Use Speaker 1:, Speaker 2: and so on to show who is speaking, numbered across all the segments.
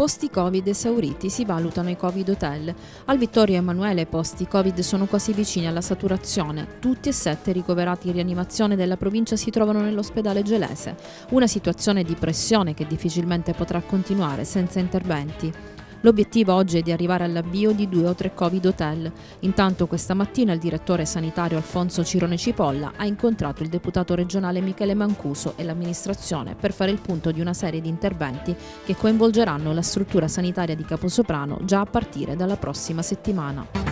Speaker 1: Posti Covid esauriti si valutano i Covid hotel. Al Vittorio Emanuele posti Covid sono quasi vicini alla saturazione. Tutti e sette ricoverati in rianimazione della provincia si trovano nell'ospedale gelese. Una situazione di pressione che difficilmente potrà continuare senza interventi. L'obiettivo oggi è di arrivare all'avvio di due o tre Covid hotel. Intanto questa mattina il direttore sanitario Alfonso Cirone Cipolla ha incontrato il deputato regionale Michele Mancuso e l'amministrazione per fare il punto di una serie di interventi che coinvolgeranno la struttura sanitaria di Caposoprano già a partire dalla prossima settimana.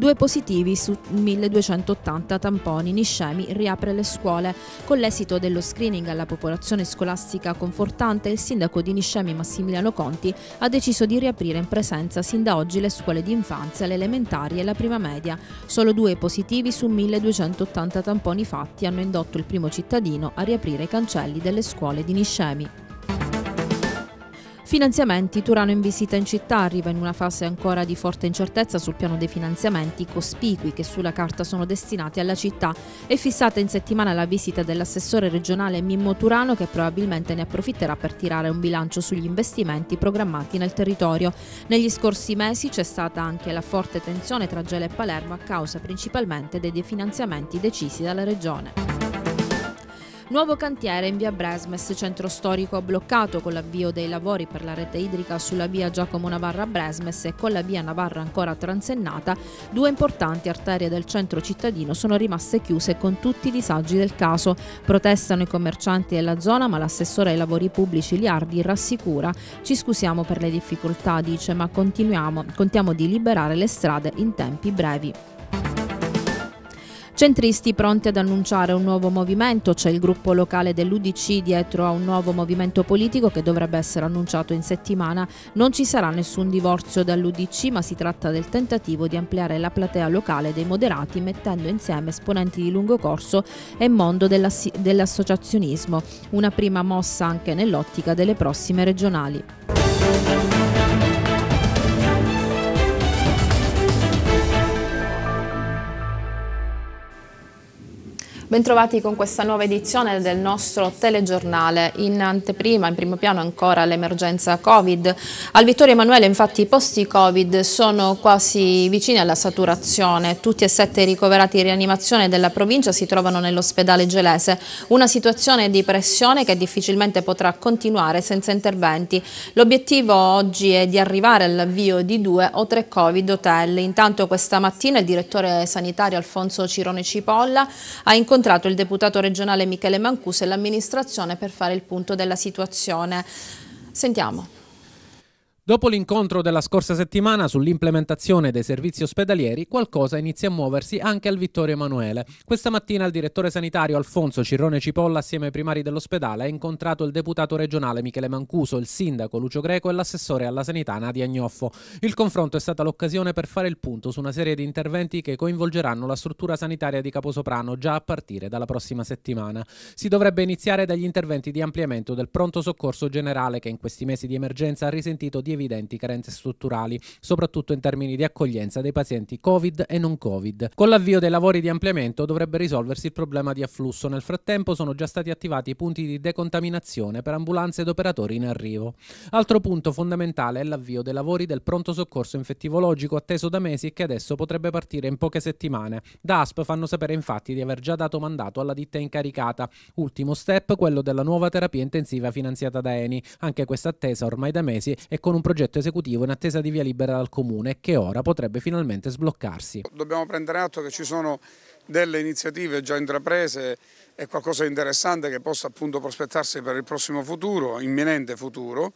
Speaker 1: Due positivi su 1280 tamponi. Niscemi riapre le scuole. Con l'esito dello screening alla popolazione scolastica confortante, il sindaco di Niscemi Massimiliano Conti ha deciso di riaprire in presenza sin da oggi le scuole di infanzia, le elementari e la prima media. Solo due positivi su 1280 tamponi fatti hanno indotto il primo cittadino a riaprire i cancelli delle scuole di Niscemi. Finanziamenti, Turano in visita in città arriva in una fase ancora di forte incertezza sul piano dei finanziamenti cospicui che sulla carta sono destinati alla città. È fissata in settimana la visita dell'assessore regionale Mimmo Turano che probabilmente ne approfitterà per tirare un bilancio sugli investimenti programmati nel territorio. Negli scorsi mesi c'è stata anche la forte tensione tra Gela e Palermo a causa principalmente dei finanziamenti decisi dalla regione. Nuovo cantiere in via Bresmes, centro storico bloccato con l'avvio dei lavori per la rete idrica sulla via Giacomo Navarra Bresmes e con la via Navarra ancora transennata, due importanti arterie del centro cittadino sono rimaste chiuse con tutti i disagi del caso. Protestano i commercianti della zona ma l'assessore ai lavori pubblici Liardi rassicura. Ci scusiamo per le difficoltà, dice, ma continuiamo, contiamo di liberare le strade in tempi brevi. Centristi pronti ad annunciare un nuovo movimento, c'è il gruppo locale dell'Udc dietro a un nuovo movimento politico che dovrebbe essere annunciato in settimana. Non ci sarà nessun divorzio dall'Udc, ma si tratta del tentativo di ampliare la platea locale dei moderati mettendo insieme esponenti di lungo corso e mondo dell'associazionismo, una prima mossa anche nell'ottica delle prossime regionali. Bentrovati con questa nuova edizione del nostro telegiornale. In anteprima, in primo piano ancora l'emergenza Covid. Al Vittorio Emanuele infatti i posti Covid sono quasi vicini alla saturazione. Tutti e sette i ricoverati in rianimazione della provincia si trovano nell'ospedale gelese. Una situazione di pressione che difficilmente potrà continuare senza interventi. L'obiettivo oggi è di arrivare all'avvio di due o tre Covid hotel. Intanto questa mattina il direttore sanitario Alfonso Cirone Cipolla ha incontrato incontrato il deputato regionale Michele Mancuso e l'amministrazione per fare il punto della situazione. Sentiamo.
Speaker 2: Dopo l'incontro della scorsa settimana sull'implementazione dei servizi ospedalieri, qualcosa inizia a muoversi anche al Vittorio Emanuele. Questa mattina il direttore sanitario Alfonso Cirrone Cipolla, assieme ai primari dell'ospedale, ha incontrato il deputato regionale Michele Mancuso, il sindaco Lucio Greco e l'assessore alla sanità Nadia Agnoffo. Il confronto è stata l'occasione per fare il punto su una serie di interventi che coinvolgeranno la struttura sanitaria di Caposoprano già a partire dalla prossima settimana. Si dovrebbe iniziare dagli interventi di ampliamento del pronto soccorso generale che in questi mesi di emergenza ha risentito di evidenti carenze strutturali, soprattutto in termini di accoglienza dei pazienti Covid e non Covid. Con l'avvio dei lavori di ampliamento dovrebbe risolversi il problema di afflusso. Nel frattempo sono già stati attivati i punti di decontaminazione per ambulanze ed operatori in arrivo. Altro punto fondamentale è l'avvio dei lavori del pronto soccorso infettivologico atteso da mesi e che adesso potrebbe partire in poche settimane. Da ASP fanno sapere infatti di aver già dato mandato alla ditta incaricata. Ultimo step, quello della nuova terapia intensiva finanziata da Eni. Anche questa attesa ormai da mesi e con un progetto esecutivo in attesa di via libera dal Comune che ora potrebbe finalmente sbloccarsi.
Speaker 3: Dobbiamo prendere atto che ci sono delle iniziative già intraprese e qualcosa di interessante che possa appunto prospettarsi per il prossimo futuro, imminente futuro.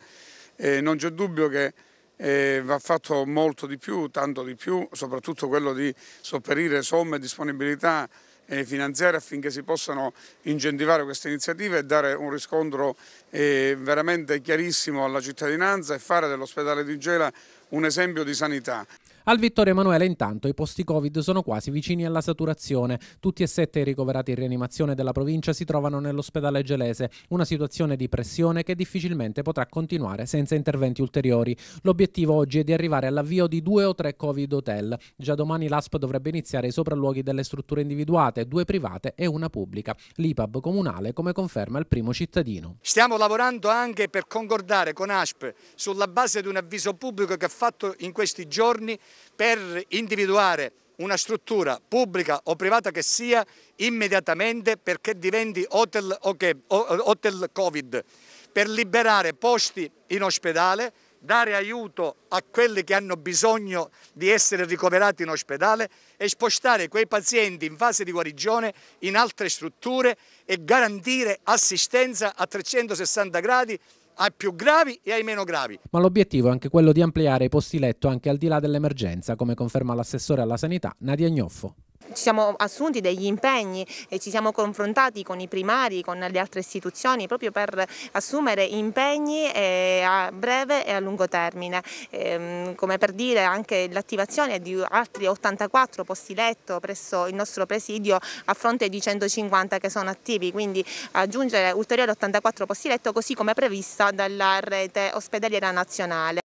Speaker 3: Eh, non c'è dubbio che eh, va fatto molto di più, tanto di più, soprattutto quello di sopperire somme e disponibilità eh, finanziarie affinché si possano incentivare queste iniziative e dare un riscontro eh, veramente chiarissimo alla cittadinanza e fare dell'ospedale di Gela un esempio di sanità.
Speaker 2: Al Vittorio Emanuele intanto i posti Covid sono quasi vicini alla saturazione. Tutti e sette i ricoverati in rianimazione della provincia si trovano nell'ospedale gelese, una situazione di pressione che difficilmente potrà continuare senza interventi ulteriori. L'obiettivo oggi è di arrivare all'avvio di due o tre Covid hotel. Già domani l'ASP dovrebbe iniziare i sopralluoghi delle strutture individuate, due private e una pubblica. L'IPAB comunale, come conferma il primo cittadino.
Speaker 4: Stiamo lavorando anche per concordare con ASP sulla base di un avviso pubblico che ha fatto in questi giorni per individuare una struttura pubblica o privata che sia immediatamente perché diventi hotel, okay, hotel Covid, per liberare posti in ospedale, dare aiuto a quelli che hanno bisogno di essere ricoverati in ospedale e spostare quei pazienti in fase di guarigione in altre strutture e garantire assistenza a 360 gradi ai più gravi e ai meno gravi.
Speaker 2: Ma l'obiettivo è anche quello di ampliare i posti letto anche al di là dell'emergenza, come conferma l'assessore alla sanità Nadia Gnoffo.
Speaker 1: Ci siamo assunti degli impegni e ci siamo confrontati con i primari, con le altre istituzioni, proprio per assumere impegni eh, a breve e a lungo termine, ehm, come per dire anche l'attivazione di altri 84 posti letto presso il nostro presidio a fronte di 150 che sono attivi, quindi aggiungere ulteriori 84 posti letto così come previsto dalla rete ospedaliera nazionale.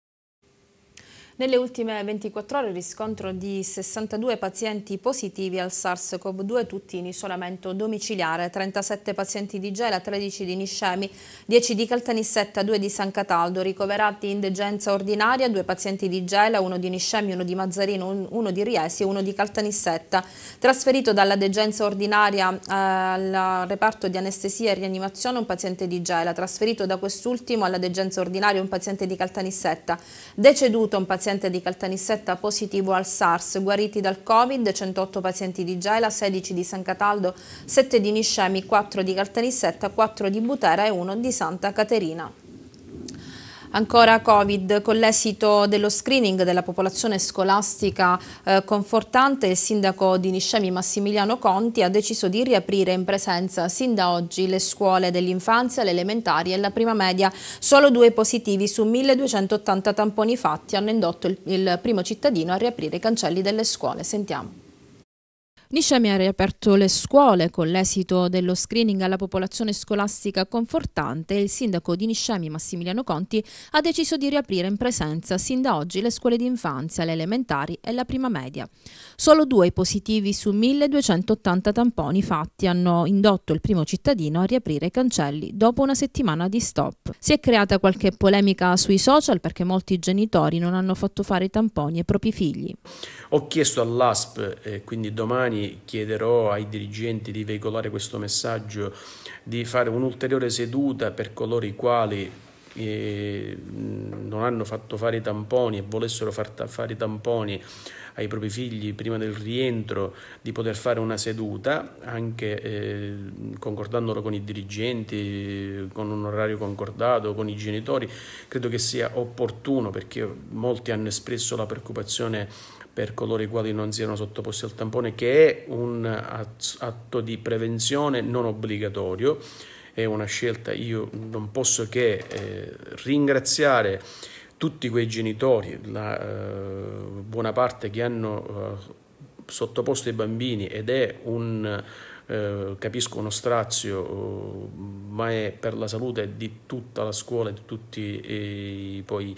Speaker 1: Nelle ultime 24 ore riscontro di 62 pazienti positivi al SARS-CoV-2, tutti in isolamento domiciliare, 37 pazienti di Gela, 13 di Niscemi, 10 di Caltanissetta, 2 di San Cataldo, ricoverati in degenza ordinaria, 2 pazienti di Gela, 1 di Niscemi, 1 di Mazzarino, 1 di Riesi e 1 di Caltanissetta. Trasferito dalla degenza ordinaria eh, al reparto di anestesia e rianimazione un paziente di Gela, trasferito da quest'ultimo alla degenza ordinaria un paziente di Caltanissetta, deceduto un paziente paziente di Caltanissetta positivo al SARS, guariti dal Covid, 108 pazienti di Gela, 16 di San Cataldo, 7 di Niscemi, 4 di Caltanissetta, 4 di Butera e 1 di Santa Caterina. Ancora Covid, con l'esito dello screening della popolazione scolastica eh, confortante, il sindaco di Niscemi Massimiliano Conti ha deciso di riaprire in presenza sin da oggi le scuole dell'infanzia, le elementari e la prima media. Solo due positivi su 1280 tamponi fatti hanno indotto il, il primo cittadino a riaprire i cancelli delle scuole. Sentiamo. Niscemi ha riaperto le scuole con l'esito dello screening alla popolazione scolastica confortante e il sindaco di Niscemi Massimiliano Conti ha deciso di riaprire in presenza sin da oggi le scuole di infanzia, le elementari e la prima media. Solo due positivi su 1280 tamponi fatti hanno indotto il primo cittadino a riaprire i cancelli dopo una settimana di stop. Si è creata qualche polemica sui social perché molti genitori non hanno fatto fare i tamponi ai propri figli.
Speaker 3: Ho chiesto all'ASP, eh, quindi domani domani chiederò ai dirigenti di veicolare questo messaggio, di fare un'ulteriore seduta per coloro i quali eh, non hanno fatto fare i tamponi e volessero far fare i tamponi ai propri figli prima del rientro di poter fare una seduta anche eh, concordandolo con i dirigenti con un orario concordato con i genitori credo che sia opportuno perché molti hanno espresso la preoccupazione per coloro i quali non siano sottoposti al tampone, che è un atto di prevenzione non obbligatorio, è una scelta, io non posso che eh, ringraziare tutti quei genitori, la eh, buona parte che hanno eh, sottoposto i bambini ed è un... Eh, capisco uno strazio, ma è per la salute di tutta la scuola, e di tutti i, poi,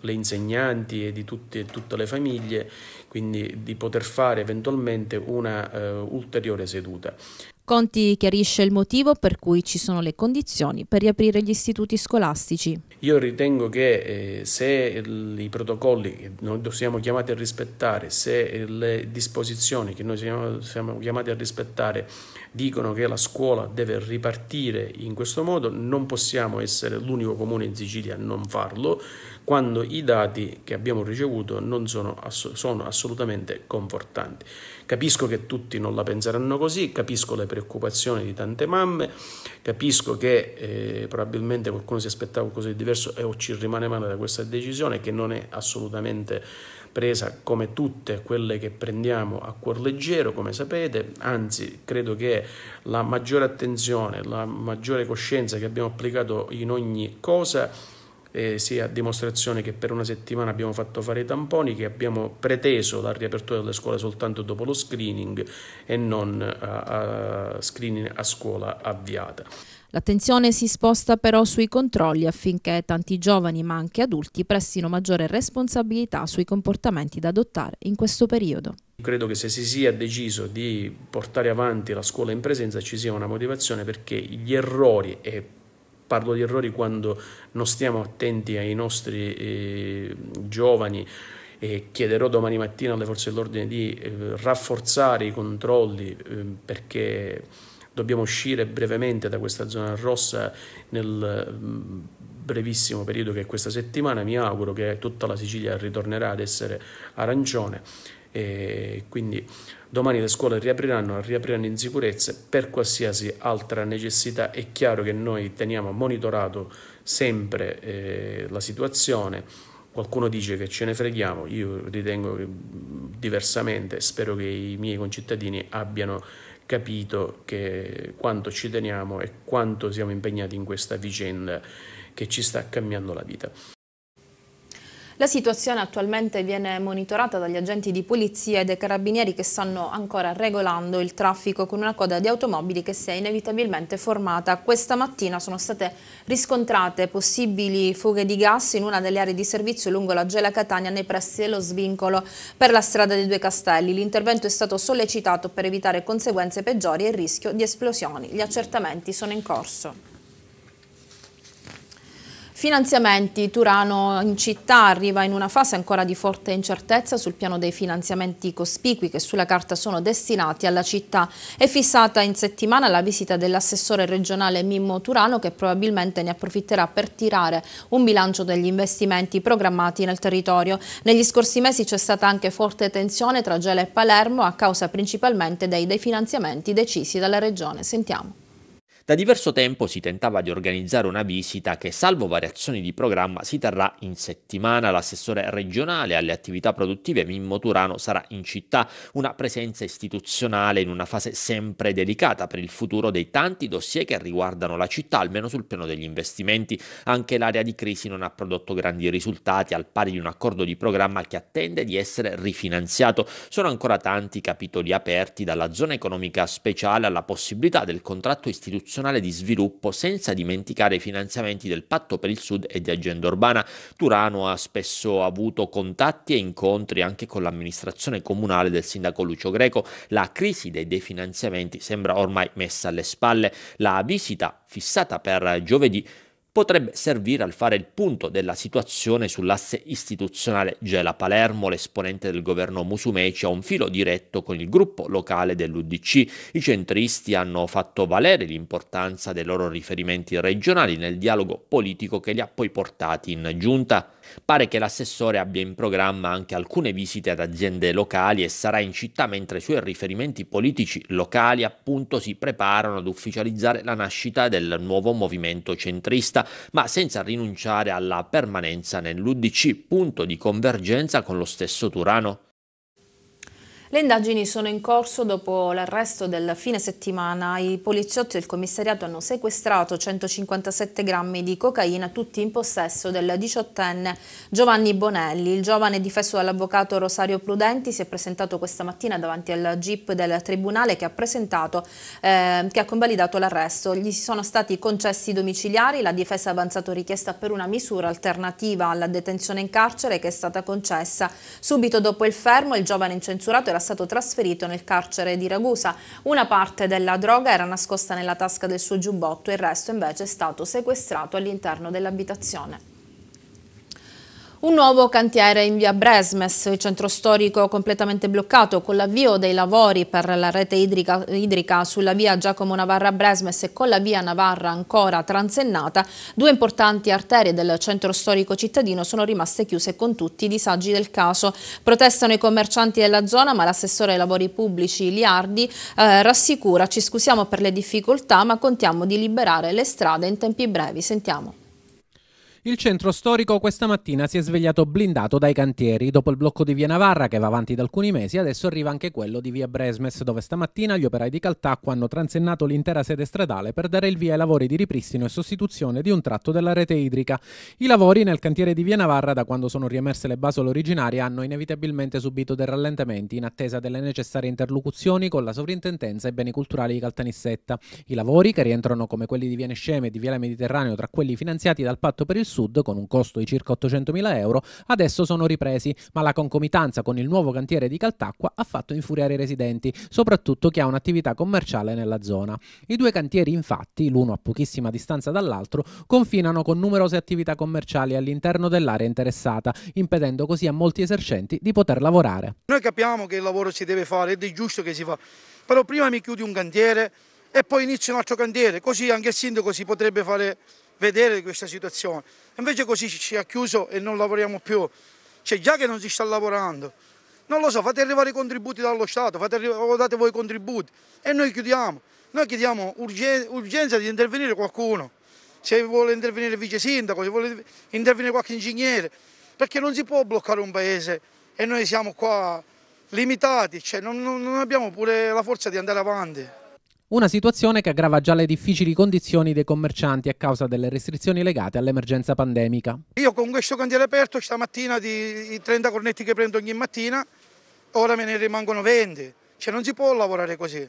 Speaker 3: le insegnanti e di tutti, tutte le famiglie, quindi di poter fare eventualmente una eh, ulteriore seduta.
Speaker 1: Conti chiarisce il motivo per cui ci sono le condizioni per riaprire gli istituti scolastici.
Speaker 3: Io ritengo che eh, se i protocolli che noi siamo chiamati a rispettare, se le disposizioni che noi siamo, siamo chiamati a rispettare dicono che la scuola deve ripartire in questo modo, non possiamo essere l'unico comune in Sicilia a non farlo, quando i dati che abbiamo ricevuto non sono, ass- sono assolutamente confortanti. Capisco che tutti non la penseranno così, capisco le preoccupazioni di tante mamme, capisco che eh, probabilmente qualcuno si aspettava qualcosa di diverso e o ci rimane male da questa decisione che non è assolutamente presa come tutte quelle che prendiamo a cuor leggero, come sapete, anzi credo che la maggiore attenzione, la maggiore coscienza che abbiamo applicato in ogni cosa eh, sia dimostrazione che per una settimana abbiamo fatto fare i tamponi, che abbiamo preteso la riapertura delle scuole soltanto dopo lo screening e non eh, a, a screening a scuola avviata.
Speaker 1: L'attenzione si sposta però sui controlli affinché tanti giovani ma anche adulti prestino maggiore responsabilità sui comportamenti da adottare in questo periodo.
Speaker 3: Credo che se si sia deciso di portare avanti la scuola in presenza ci sia una motivazione perché gli errori e parlo di errori quando non stiamo attenti ai nostri eh, giovani e chiederò domani mattina alle forze dell'ordine di eh, rafforzare i controlli eh, perché dobbiamo uscire brevemente da questa zona rossa nel mm, brevissimo periodo che è questa settimana, mi auguro che tutta la Sicilia ritornerà ad essere arancione e quindi domani le scuole riapriranno, riapriranno in sicurezza per qualsiasi altra necessità. È chiaro che noi teniamo monitorato sempre eh, la situazione. Qualcuno dice che ce ne freghiamo, io ritengo che, mm, diversamente, spero che i miei concittadini abbiano capito che quanto ci teniamo e quanto siamo impegnati in questa vicenda che ci sta cambiando la vita.
Speaker 1: La situazione attualmente viene monitorata dagli agenti di polizia e dai carabinieri che stanno ancora regolando il traffico con una coda di automobili che si è inevitabilmente formata. Questa mattina sono state riscontrate possibili fughe di gas in una delle aree di servizio lungo la Gela Catania nei pressi dello svincolo per la strada dei due castelli. L'intervento è stato sollecitato per evitare conseguenze peggiori e il rischio di esplosioni. Gli accertamenti sono in corso. Finanziamenti. Turano in città arriva in una fase ancora di forte incertezza sul piano dei finanziamenti cospicui che sulla carta sono destinati alla città. È fissata in settimana la visita dell'assessore regionale Mimmo Turano che probabilmente ne approfitterà per tirare un bilancio degli investimenti programmati nel territorio. Negli scorsi mesi c'è stata anche forte tensione tra Gela e Palermo a causa principalmente dei finanziamenti decisi dalla regione. Sentiamo.
Speaker 5: Da diverso tempo si tentava di organizzare una visita che, salvo variazioni di programma, si terrà in settimana. L'assessore regionale alle attività produttive Mimmo Turano sarà in città, una presenza istituzionale in una fase sempre delicata per il futuro dei tanti dossier che riguardano la città, almeno sul piano degli investimenti. Anche l'area di crisi non ha prodotto grandi risultati, al pari di un accordo di programma che attende di essere rifinanziato. Sono ancora tanti capitoli aperti, dalla zona economica speciale alla possibilità del contratto istituzionale internazionale di sviluppo, senza dimenticare i finanziamenti del Patto per il Sud e di Agenda Urbana. Turano ha spesso avuto contatti e incontri anche con l'amministrazione comunale del sindaco Lucio Greco. La crisi dei definanziamenti sembra ormai messa alle spalle. La visita fissata per giovedì potrebbe servire al fare il punto della situazione sull'asse istituzionale Gela Palermo, l'esponente del governo Musumeci ha un filo diretto con il gruppo locale dell'UDC. I centristi hanno fatto valere l'importanza dei loro riferimenti regionali nel dialogo politico che li ha poi portati in giunta. Pare che l'assessore abbia in programma anche alcune visite ad aziende locali e sarà in città mentre i suoi riferimenti politici locali appunto si preparano ad ufficializzare la nascita del nuovo movimento centrista, ma senza rinunciare alla permanenza nell'UDC, punto di convergenza con lo stesso Turano.
Speaker 1: Le indagini sono in corso dopo l'arresto del fine settimana. I poliziotti e il commissariato hanno sequestrato 157 grammi di cocaina, tutti in possesso del diciottenne Giovanni Bonelli. Il giovane difeso dall'avvocato Rosario Prudenti si è presentato questa mattina davanti al GIP del Tribunale che ha, eh, che ha convalidato l'arresto. Gli sono stati concessi domiciliari, la difesa ha avanzato richiesta per una misura alternativa alla detenzione in carcere che è stata concessa. Subito dopo il fermo il giovane incensurato era stato trasferito nel carcere di Ragusa. Una parte della droga era nascosta nella tasca del suo giubbotto, il resto invece è stato sequestrato all'interno dell'abitazione. Un nuovo cantiere in via Bresmes, il centro storico completamente bloccato con l'avvio dei lavori per la rete idrica, idrica, sulla via Giacomo Navarra Bresmes e con la via Navarra ancora transennata, due importanti arterie del centro storico cittadino sono rimaste chiuse con tutti i disagi del caso. Protestano i commercianti della zona ma l'assessore ai lavori pubblici Liardi eh, rassicura ci scusiamo per le difficoltà ma contiamo di liberare le strade in tempi brevi. Sentiamo.
Speaker 2: Il centro storico questa mattina si è svegliato blindato dai cantieri. Dopo il blocco di via Navarra, che va avanti da alcuni mesi, adesso arriva anche quello di via Bresmes, dove stamattina gli operai di Caltacqua hanno transennato l'intera sede stradale per dare il via ai lavori di ripristino e sostituzione di un tratto della rete idrica. I lavori nel cantiere di via Navarra, da quando sono riemerse le basole originarie, hanno inevitabilmente subito dei rallentamenti in attesa delle necessarie interlocuzioni con la sovrintendenza e beni culturali di Caltanissetta. I lavori, che rientrano come quelli di Via Nesceme e di Via Mediterraneo tra quelli finanziati dal Patto per il Sud, Sud con un costo di circa 800.000 euro, adesso sono ripresi, ma la concomitanza con il nuovo cantiere di Caltacqua ha fatto infuriare i residenti, soprattutto chi ha un'attività commerciale nella zona. I due cantieri infatti, l'uno a pochissima distanza dall'altro, confinano con numerose attività commerciali all'interno dell'area interessata, impedendo così a molti esercenti di poter lavorare.
Speaker 4: Noi capiamo che il lavoro si deve fare ed è giusto che si fa, però prima mi chiudi un cantiere e poi inizio un altro cantiere, così anche il sindaco si potrebbe fare vedere questa situazione. Invece così ci ha chiuso e non lavoriamo più. Cioè già che non si sta lavorando. Non lo so, fate arrivare i contributi dallo Stato, fate arrivare, date voi i contributi e noi chiudiamo. Noi chiediamo urgen urgenza di intervenire qualcuno, se vuole intervenire il vice sindaco, se vuole intervenire qualche ingegnere, perché non si può bloccare un paese e noi siamo qua limitati, cioè non, non abbiamo pure la forza di andare avanti.
Speaker 2: Una situazione che aggrava già le difficili condizioni dei commercianti a causa delle restrizioni legate all'emergenza pandemica.
Speaker 4: Io con questo cantiere aperto stamattina di 30 cornetti che prendo ogni mattina, ora me ne rimangono 20. Cioè non si può lavorare così,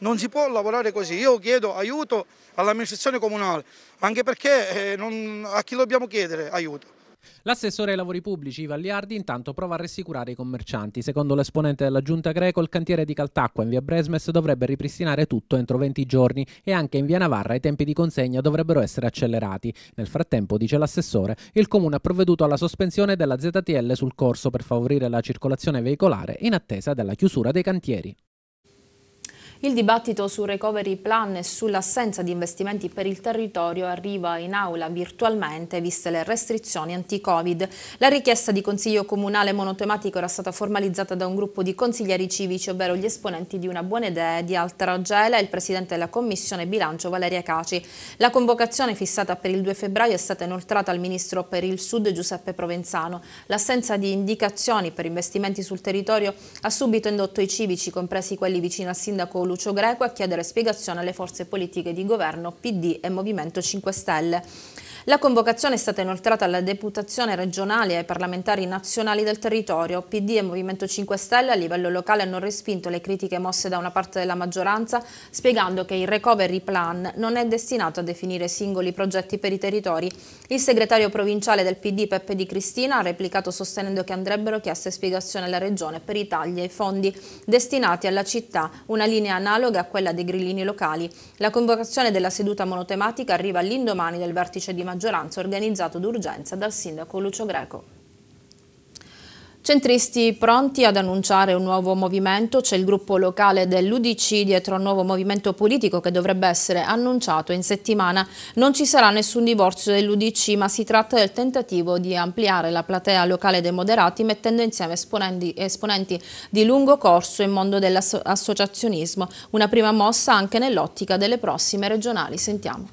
Speaker 4: non si può lavorare così. Io chiedo aiuto all'amministrazione comunale, anche perché eh, non, a chi dobbiamo chiedere aiuto?
Speaker 2: L'assessore ai lavori pubblici Valliardi intanto prova a rassicurare i commercianti. Secondo l'esponente della giunta greco, il cantiere di Caltacqua in via Bresmes dovrebbe ripristinare tutto entro 20 giorni e anche in via Navarra i tempi di consegna dovrebbero essere accelerati. Nel frattempo, dice l'assessore, il comune ha provveduto alla sospensione della ZTL sul corso per favorire la circolazione veicolare in attesa della chiusura dei cantieri.
Speaker 1: Il dibattito sul recovery plan e sull'assenza di investimenti per il territorio arriva in aula virtualmente, viste le restrizioni anti-Covid. La richiesta di consiglio comunale monotematico era stata formalizzata da un gruppo di consiglieri civici, ovvero gli esponenti di Una Buona Idea e di Altra Gela e il presidente della Commissione Bilancio Valeria Caci. La convocazione fissata per il 2 febbraio è stata inoltrata al ministro per il Sud Giuseppe Provenzano. L'assenza di indicazioni per investimenti sul territorio ha subito indotto i civici, compresi quelli vicino al sindaco Luca Lucio Greco a chiedere spiegazione alle forze politiche di governo PD e Movimento 5 Stelle. La convocazione è stata inoltrata alla deputazione regionale e ai parlamentari nazionali del territorio. PD e Movimento 5 Stelle a livello locale hanno respinto le critiche mosse da una parte della maggioranza, spiegando che il recovery plan non è destinato a definire singoli progetti per i territori. Il segretario provinciale del PD Peppe Di Cristina ha replicato sostenendo che andrebbero chieste spiegazioni alla regione per i tagli ai fondi destinati alla città, una linea analoga a quella dei grillini locali. La convocazione della seduta monotematica arriva all'indomani del vertice di Madrid maggioranza organizzato d'urgenza dal sindaco Lucio Greco. Centristi pronti ad annunciare un nuovo movimento, c'è il gruppo locale dell'Udc dietro a un nuovo movimento politico che dovrebbe essere annunciato in settimana. Non ci sarà nessun divorzio dell'Udc ma si tratta del tentativo di ampliare la platea locale dei moderati mettendo insieme esponenti, esponenti di lungo corso in mondo dell'associazionismo, una prima mossa anche nell'ottica delle prossime regionali. Sentiamo.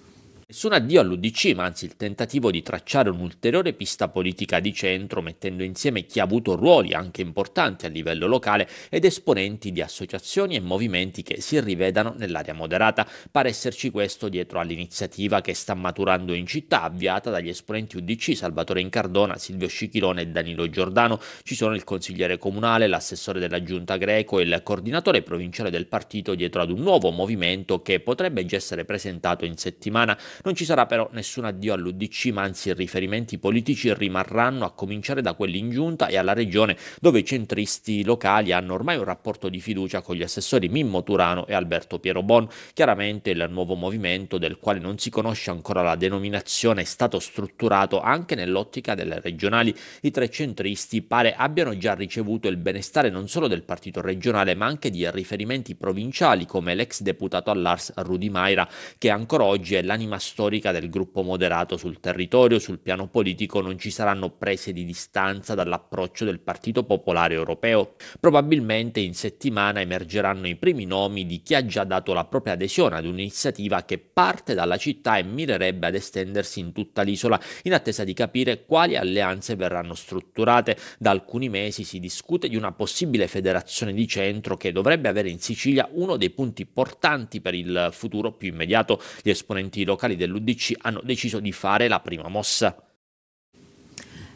Speaker 5: Nessun addio all'UDC, ma anzi il tentativo di tracciare un'ulteriore pista politica di centro mettendo insieme chi ha avuto ruoli anche importanti a livello locale ed esponenti di associazioni e movimenti che si rivedano nell'area moderata. Pare esserci questo dietro all'iniziativa che sta maturando in città, avviata dagli esponenti UDC Salvatore Incardona, Silvio Scicchilone e Danilo Giordano. Ci sono il consigliere comunale, l'assessore della giunta greco e il coordinatore provinciale del partito dietro ad un nuovo movimento che potrebbe già essere presentato in settimana. Non ci sarà però nessun addio all'UDC, ma anzi i riferimenti politici rimarranno a cominciare da quelli in giunta e alla regione, dove i centristi locali hanno ormai un rapporto di fiducia con gli assessori Mimmo Turano e Alberto Piero Bon. Chiaramente il nuovo movimento, del quale non si conosce ancora la denominazione, è stato strutturato anche nell'ottica delle regionali. I tre centristi pare abbiano già ricevuto il benestare non solo del partito regionale, ma anche di riferimenti provinciali come l'ex deputato all'Ars Rudi Maira, che ancora oggi è l'anima storica del gruppo moderato sul territorio, sul piano politico non ci saranno prese di distanza dall'approccio del Partito Popolare Europeo. Probabilmente in settimana emergeranno i primi nomi di chi ha già dato la propria adesione ad un'iniziativa che parte dalla città e mirerebbe ad estendersi in tutta l'isola, in attesa di capire quali alleanze verranno strutturate. Da alcuni mesi si discute di una possibile federazione di centro che dovrebbe avere in Sicilia uno dei punti portanti per il futuro più immediato. Gli esponenti locali dell'UDC hanno deciso di fare la prima mossa.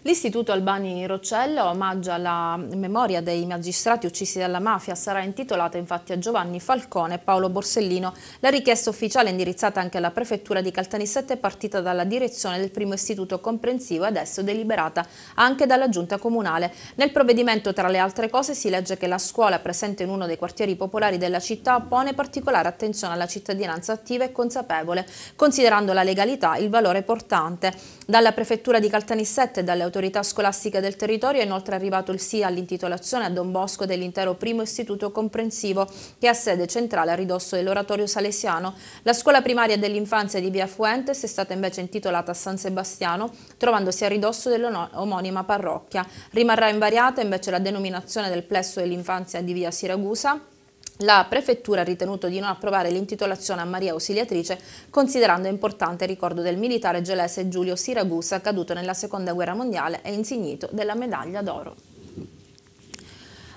Speaker 1: L'Istituto Albani Roccella omaggia la memoria dei magistrati uccisi dalla mafia, sarà intitolata infatti a Giovanni Falcone e Paolo Borsellino. La richiesta ufficiale indirizzata anche alla prefettura di Caltanissette è partita dalla direzione del primo istituto comprensivo e adesso deliberata anche dalla giunta comunale. Nel provvedimento tra le altre cose si legge che la scuola presente in uno dei quartieri popolari della città pone particolare attenzione alla cittadinanza attiva e consapevole, considerando la legalità il valore portante. Dalla prefettura di Caltanissette e dalle autorità L'autorità scolastica del territorio è inoltre arrivato il sì all'intitolazione a Don Bosco dell'intero primo istituto comprensivo che ha sede centrale a ridosso dell'oratorio salesiano. La scuola primaria dell'infanzia di Via Fuentes è stata invece intitolata a San Sebastiano, trovandosi a ridosso dell'omonima parrocchia. Rimarrà invariata invece la denominazione del plesso dell'infanzia di Via Siragusa la prefettura ha ritenuto di non approvare l'intitolazione a Maria Ausiliatrice considerando importante il ricordo del militare gelese Giulio Siragusa caduto nella seconda guerra mondiale e insignito della medaglia d'oro.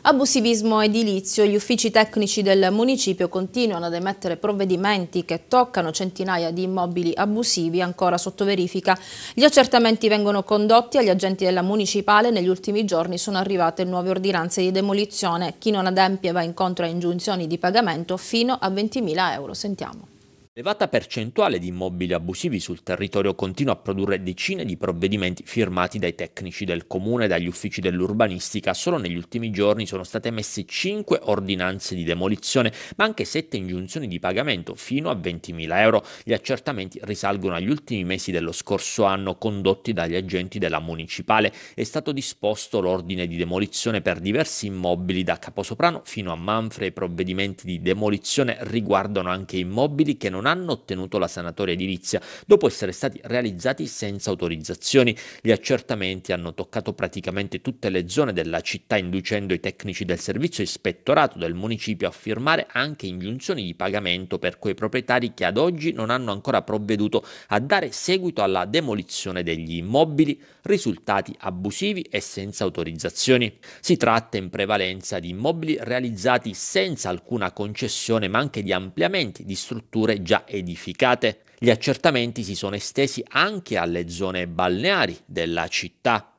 Speaker 1: Abusivismo edilizio. Gli uffici tecnici del municipio continuano ad emettere provvedimenti che toccano centinaia di immobili abusivi ancora sotto verifica. Gli accertamenti vengono condotti agli agenti della municipale. Negli ultimi giorni sono arrivate nuove ordinanze di demolizione. Chi non adempie va incontro a ingiunzioni di pagamento fino a 20.000 euro. Sentiamo.
Speaker 5: L'elevata percentuale di immobili abusivi sul territorio continua a produrre decine di provvedimenti firmati dai tecnici del comune e dagli uffici dell'urbanistica. Solo negli ultimi giorni sono state emesse 5 ordinanze di demolizione, ma anche 7 ingiunzioni di pagamento fino a 20.000 euro. Gli accertamenti risalgono agli ultimi mesi dello scorso anno condotti dagli agenti della municipale. È stato disposto l'ordine di demolizione per diversi immobili da Caposoprano fino a Manfre. I provvedimenti di demolizione riguardano anche immobili che non non hanno ottenuto la sanatoria edilizia dopo essere stati realizzati senza autorizzazioni. Gli accertamenti hanno toccato praticamente tutte le zone della città inducendo i tecnici del servizio ispettorato del municipio a firmare anche ingiunzioni di pagamento per quei proprietari che ad oggi non hanno ancora provveduto a dare seguito alla demolizione degli immobili risultati abusivi e senza autorizzazioni. Si tratta in prevalenza di immobili realizzati senza alcuna concessione ma anche di ampliamenti di strutture già già edificate. Gli accertamenti si sono estesi anche alle zone balneari della città.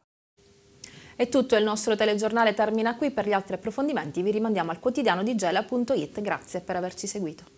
Speaker 1: È tutto, il nostro telegiornale termina qui, per gli altri approfondimenti vi rimandiamo al quotidiano di gela.it, grazie per averci seguito.